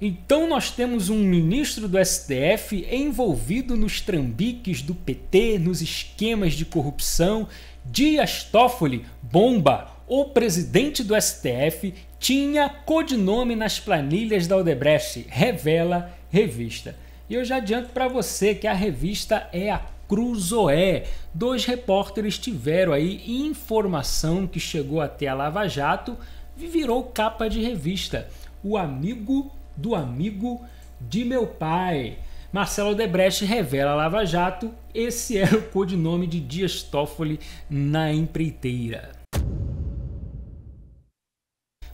Então nós temos um ministro do STF envolvido nos trambiques do PT, nos esquemas de corrupção. Dias Toffoli, bomba! O presidente do STF tinha codinome nas planilhas da Odebrecht, revela revista. E eu já adianto para você que a revista é a Cruzoé. Dois repórteres tiveram aí informação que chegou até a Lava Jato e virou capa de revista. O amigo do amigo de meu pai. Marcelo Odebrecht revela Lava Jato, esse era é o codinome de Dias Toffoli na empreiteira.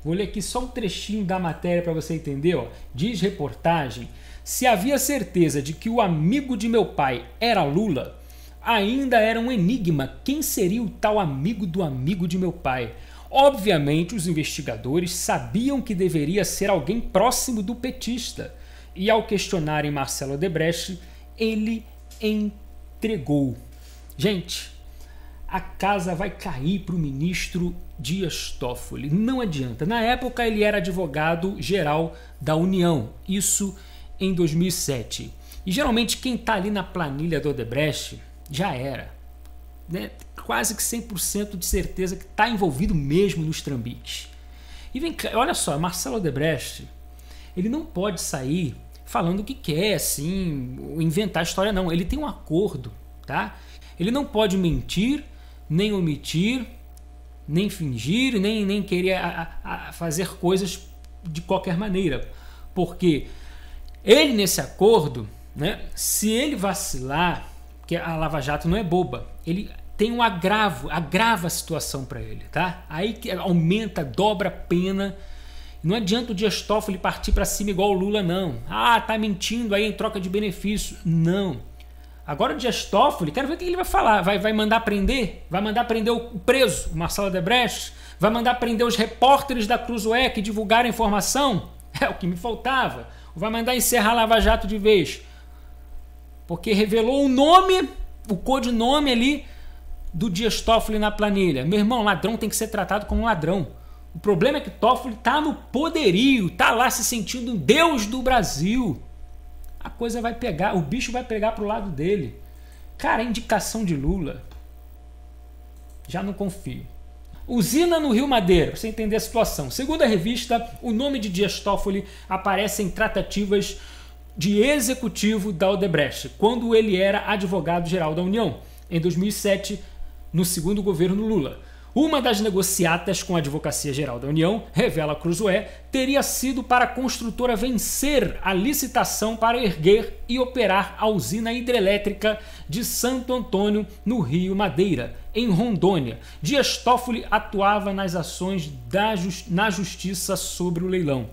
Vou ler aqui só um trechinho da matéria para você entender. Ó. Diz reportagem: se havia certeza de que o amigo de meu pai era Lula, ainda era um enigma quem seria o tal amigo do amigo de meu pai. Obviamente, os investigadores sabiam que deveria ser alguém próximo do petista, e ao questionarem Marcelo Odebrecht, ele entregou. Gente, a casa vai cair para o ministro Dias Toffoli. Não adianta. Na época, ele era advogado geral da União, isso em 2007. E geralmente, quem está ali na planilha do Odebrecht já era né, quase que 100% de certeza que está envolvido mesmo nos trambiques. E vem cá, olha só, Marcelo Odebrecht, ele não pode sair falando o que quer, assim, inventar história, não. Ele tem um acordo, tá? Ele não pode mentir, nem omitir, nem fingir, nem, nem querer a, a fazer coisas de qualquer maneira. Porque ele, nesse acordo, né, se ele vacilar, porque a Lava Jato não é boba. Ele tem um agravo, agrava a situação para ele, tá? Aí que aumenta, dobra a pena. Não adianta o Dias Toffoli partir para cima igual o Lula, não. Ah, tá mentindo aí em troca de benefício. Não. Agora o Dias Toffoli, quero ver o que ele vai falar. Vai, vai mandar prender? Vai mandar prender o preso, o Marcelo Debrecht? Vai mandar prender os repórteres da Cruzoé que divulgaram a informação? É o que me faltava. Vai mandar encerrar a Lava Jato de vez? Porque revelou o nome, o codinome ali do Dias Toffoli na planilha. Meu irmão, ladrão tem que ser tratado como ladrão. O problema é que Toffoli tá no poderio, tá lá se sentindo um deus do Brasil. A coisa vai pegar, o bicho vai pegar pro lado dele. Cara, é indicação de Lula. Já não confio. Usina no Rio Madeira, pra você entender a situação. Segundo a revista, o nome de Dias Toffoli aparece em tratativas de executivo da Odebrecht, quando ele era advogado-geral da União, em 2007, no segundo governo Lula. Uma das negociatas com a Advocacia Geral da União, revela Cruzoé, teria sido para a construtora vencer a licitação para erguer e operar a usina hidrelétrica de Santo Antônio, no Rio Madeira, em Rondônia. Dias Toffoli atuava nas ações da, na justiça sobre o leilão.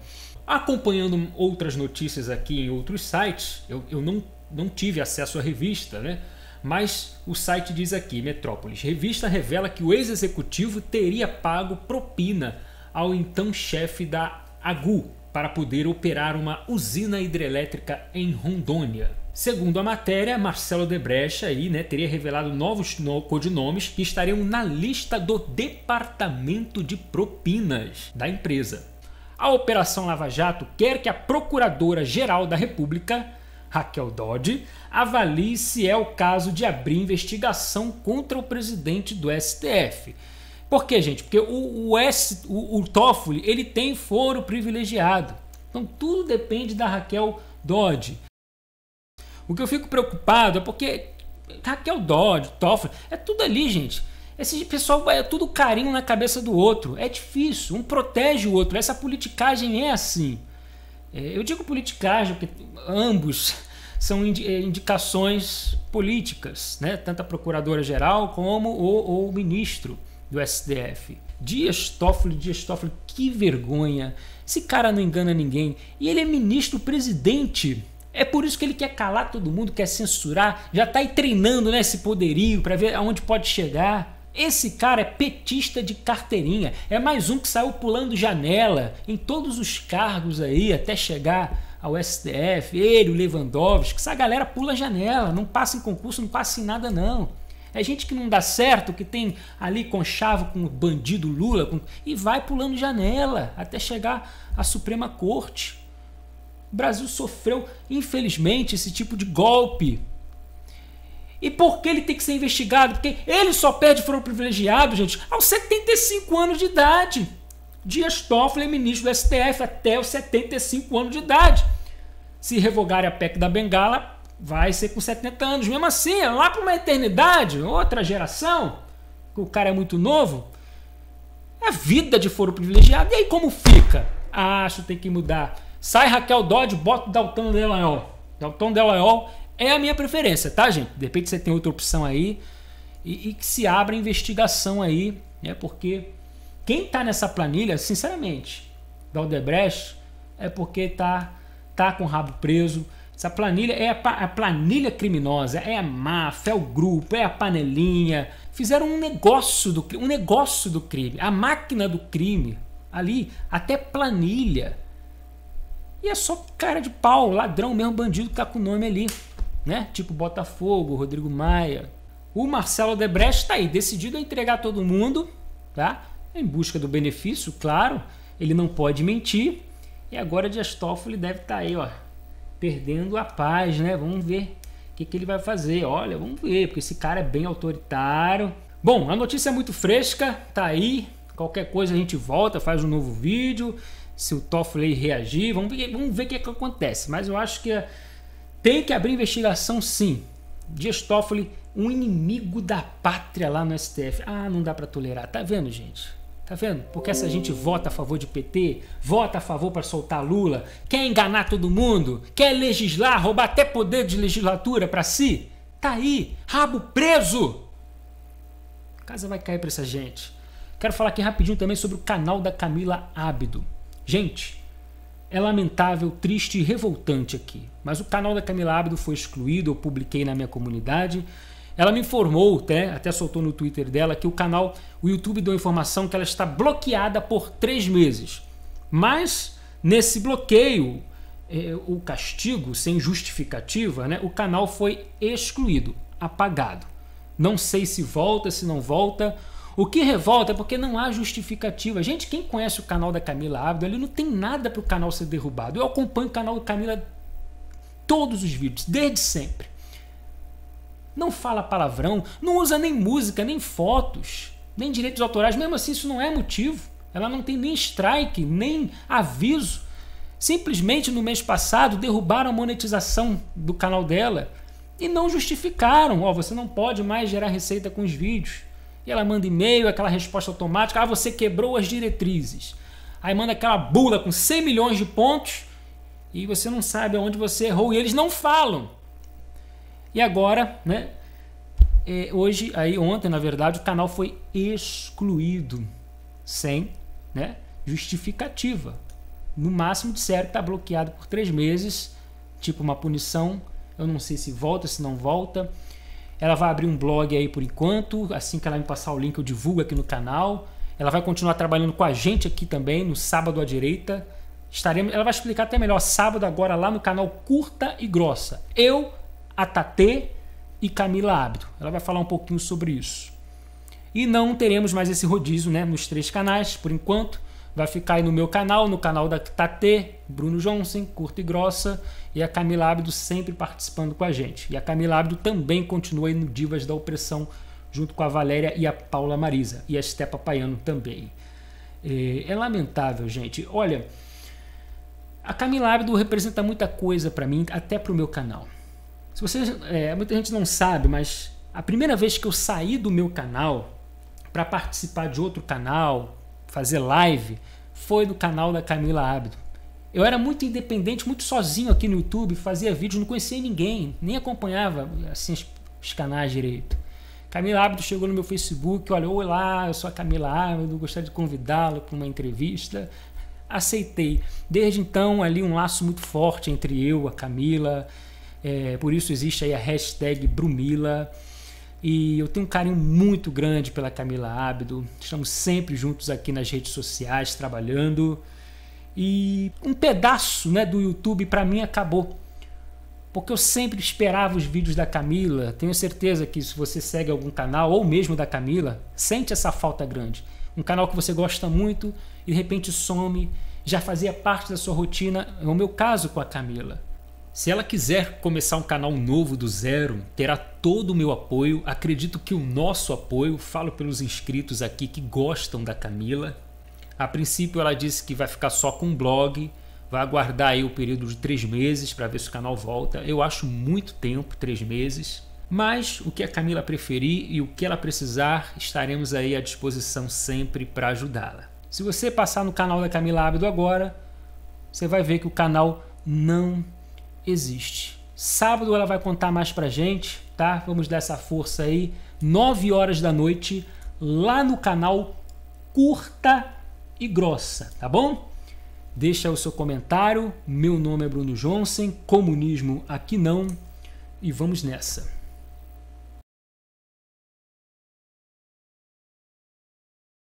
Acompanhando outras notícias aqui em outros sites, eu, eu não, não tive acesso à revista, né? Mas o site diz aqui, Metrópolis, revista revela que o ex-executivo teria pago propina ao então chefe da Agu para poder operar uma usina hidrelétrica em Rondônia. Segundo a matéria, Marcelo Debrecht aí, né, teria revelado novos codinomes que estariam na lista do departamento de propinas da empresa. A Operação Lava Jato quer que a Procuradora-Geral da República, Raquel Dodge, avalie se é o caso de abrir investigação contra o presidente do STF. Por quê, gente? Porque o, o, S, o, o Toffoli ele tem foro privilegiado. Então tudo depende da Raquel Dodge. O que eu fico preocupado é porque Raquel Dodge, Toffoli, é tudo ali, gente. Esse pessoal é tudo carinho na cabeça do outro. É difícil. Um protege o outro. Essa politicagem é assim. É, eu digo politicagem porque ambos são é, indicações políticas, né? tanto a procuradora-geral como o, o ministro do STF. Dias Toffoli, Dias Toffoli, que vergonha. Esse cara não engana ninguém. E ele é ministro-presidente é por isso que ele quer calar todo mundo, quer censurar, já está aí treinando né, esse poderio para ver aonde pode chegar. Esse cara é petista de carteirinha, é mais um que saiu pulando janela em todos os cargos aí até chegar ao STF, ele, o Lewandowski, essa galera pula janela, não passa em concurso, não passa em nada não. É gente que não dá certo, que tem ali conchavo com o bandido Lula com... e vai pulando janela até chegar à Suprema Corte. O Brasil sofreu, infelizmente, esse tipo de golpe e por que ele tem que ser investigado? Porque ele só perde foro privilegiado, gente, aos 75 anos de idade. Dias Toffoli é ministro do STF até os 75 anos de idade. Se revogar a PEC da Bengala, vai ser com 70 anos. Mesmo assim, é lá para uma eternidade, outra geração, que o cara é muito novo, é vida de foro privilegiado. E aí como fica? acho que tem que mudar. Sai Raquel Dodge, bota o Dalton Delagnol. Dalton Delagnol é a minha preferência, tá, gente? De repente você tem outra opção aí e, e que se abra investigação aí, né? Porque quem tá nessa planilha, sinceramente, da Odebrecht, é porque tá, tá com o rabo preso. Essa planilha é a, a planilha criminosa, é a máfia, é o grupo, é a panelinha. Fizeram um negócio do um negócio do crime, a máquina do crime ali, até planilha. E é só cara de pau, ladrão mesmo, bandido que tá com o nome ali né? Tipo Botafogo, Rodrigo Maia. O Marcelo Debrecht está aí, decidido a entregar todo mundo, tá? Em busca do benefício, claro. Ele não pode mentir. E agora Dias Toffoli deve estar tá aí, ó, perdendo a paz, né? Vamos ver o que, que ele vai fazer. Olha, vamos ver, porque esse cara é bem autoritário. Bom, a notícia é muito fresca, tá aí. Qualquer coisa a gente volta, faz um novo vídeo. Se o Toffoli reagir, vamos ver, vamos ver o que, é que acontece. Mas eu acho que a, tem que abrir investigação sim. Dias Toffoli, um inimigo da pátria lá no STF. Ah, não dá para tolerar. Tá vendo, gente? Tá vendo? Porque essa gente vota a favor de PT, vota a favor para soltar Lula, quer enganar todo mundo, quer legislar, roubar até poder de legislatura para si. Tá aí, rabo preso. A casa vai cair para essa gente. Quero falar aqui rapidinho também sobre o canal da Camila Abdo. Gente, é lamentável, triste e revoltante aqui, mas o canal da Camila Abdo foi excluído, eu publiquei na minha comunidade. Ela me informou, até, até soltou no Twitter dela, que o canal, o YouTube deu informação que ela está bloqueada por três meses. Mas nesse bloqueio, é, o castigo sem justificativa, né, o canal foi excluído, apagado. Não sei se volta, se não volta. O que revolta é porque não há justificativa. Gente, quem conhece o canal da Camila Ávido, ele não tem nada para o canal ser derrubado. Eu acompanho o canal da Camila todos os vídeos, desde sempre. Não fala palavrão, não usa nem música, nem fotos, nem direitos autorais. Mesmo assim, isso não é motivo. Ela não tem nem strike, nem aviso. Simplesmente no mês passado derrubaram a monetização do canal dela e não justificaram. Ó, oh, você não pode mais gerar receita com os vídeos. E ela manda e-mail, aquela resposta automática: ah, você quebrou as diretrizes. Aí manda aquela bula com 100 milhões de pontos e você não sabe aonde você errou e eles não falam. E agora, né? É, hoje, aí ontem, na verdade, o canal foi excluído sem né, justificativa. No máximo disseram que está bloqueado por três meses, tipo uma punição. Eu não sei se volta, se não volta. Ela vai abrir um blog aí por enquanto. Assim que ela me passar o link, eu divulgo aqui no canal. Ela vai continuar trabalhando com a gente aqui também no sábado à direita. Estaremos, ela vai explicar até melhor sábado agora lá no canal Curta e Grossa. Eu, a Tatê e Camila Abdo. Ela vai falar um pouquinho sobre isso. E não teremos mais esse rodízio, né, nos três canais por enquanto. Vai ficar aí no meu canal, no canal da Tate, Bruno Johnson, curta e grossa, e a Camila Abdo sempre participando com a gente. E a Camila Abdo também continua aí no Divas da Opressão, junto com a Valéria e a Paula Marisa, e a Estepa Paiano também. É, é lamentável, gente. Olha, a Camila Abdo representa muita coisa para mim, até para o meu canal. Se vocês, é, muita gente não sabe, mas a primeira vez que eu saí do meu canal para participar de outro canal, fazer live foi do canal da Camila Abdo. Eu era muito independente, muito sozinho aqui no YouTube, fazia vídeos, não conhecia ninguém, nem acompanhava assim, os canais direito. Camila Abdo chegou no meu Facebook, olha, olá, eu sou a Camila Abdo, gostaria de convidá-lo para uma entrevista. Aceitei. Desde então, ali um laço muito forte entre eu, a Camila, é, por isso existe aí a hashtag Brumila. E eu tenho um carinho muito grande pela Camila Ábido. Estamos sempre juntos aqui nas redes sociais trabalhando. E um pedaço, né, do YouTube para mim acabou. Porque eu sempre esperava os vídeos da Camila. Tenho certeza que se você segue algum canal ou mesmo da Camila, sente essa falta grande. Um canal que você gosta muito e de repente some, já fazia parte da sua rotina, É o meu caso com a Camila. Se ela quiser começar um canal novo do zero, terá todo o meu apoio. Acredito que o nosso apoio, falo pelos inscritos aqui que gostam da Camila. A princípio, ela disse que vai ficar só com um blog, vai aguardar aí o período de três meses para ver se o canal volta. Eu acho muito tempo três meses. Mas o que a Camila preferir e o que ela precisar, estaremos aí à disposição sempre para ajudá-la. Se você passar no canal da Camila Ábido agora, você vai ver que o canal não existe. Sábado ela vai contar mais pra gente, tá? Vamos dar essa força aí, 9 horas da noite, lá no canal Curta e Grossa, tá bom? Deixa o seu comentário. Meu nome é Bruno Johnson, comunismo aqui não, e vamos nessa.